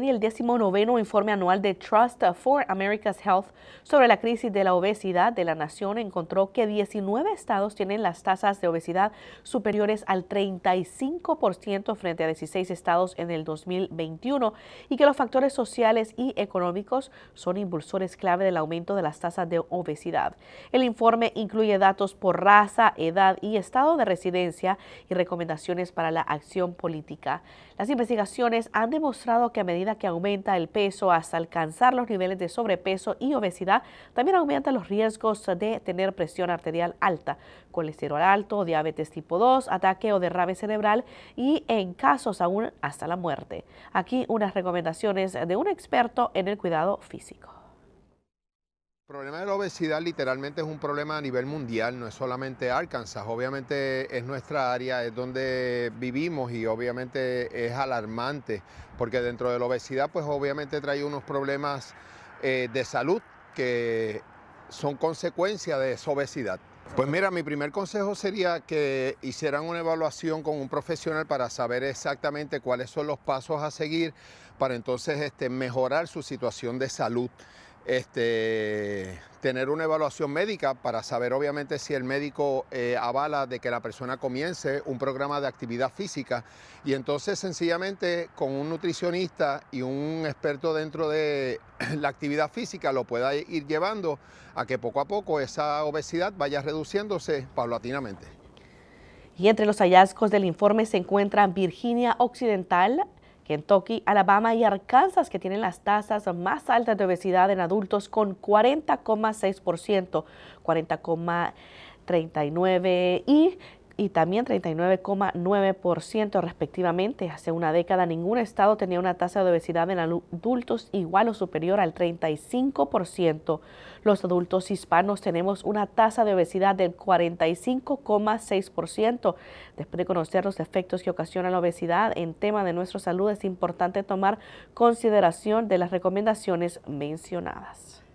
viene el 19 informe anual de Trust for America's Health sobre la crisis de la obesidad de la nación encontró que 19 estados tienen las tasas de obesidad superiores al 35% frente a 16 estados en el 2021 y que los factores sociales y económicos son impulsores clave del aumento de las tasas de obesidad. El informe incluye datos por raza, edad y estado de residencia y recomendaciones para la acción política. Las investigaciones han demostrado que a medida que aumenta el peso hasta alcanzar los niveles de sobrepeso y obesidad, también aumenta los riesgos de tener presión arterial alta, colesterol alto, diabetes tipo 2, ataque o derrame cerebral y en casos aún hasta la muerte. Aquí unas recomendaciones de un experto en el cuidado físico. El problema de la obesidad literalmente es un problema a nivel mundial, no es solamente Arkansas, obviamente es nuestra área, es donde vivimos y obviamente es alarmante, porque dentro de la obesidad pues obviamente trae unos problemas eh, de salud que son consecuencia de esa obesidad. Pues mira, mi primer consejo sería que hicieran una evaluación con un profesional para saber exactamente cuáles son los pasos a seguir para entonces este, mejorar su situación de salud este, tener una evaluación médica para saber obviamente si el médico eh, avala de que la persona comience un programa de actividad física y entonces sencillamente con un nutricionista y un experto dentro de la actividad física lo pueda ir llevando a que poco a poco esa obesidad vaya reduciéndose paulatinamente. Y entre los hallazgos del informe se encuentran Virginia Occidental, Kentucky, Alabama y Arkansas, que tienen las tasas más altas de obesidad en adultos con 40,6%, 40,39% y y también 39,9% respectivamente. Hace una década ningún estado tenía una tasa de obesidad en adultos igual o superior al 35%. Los adultos hispanos tenemos una tasa de obesidad del 45,6%. Después de conocer los efectos que ocasiona la obesidad en tema de nuestra salud, es importante tomar consideración de las recomendaciones mencionadas.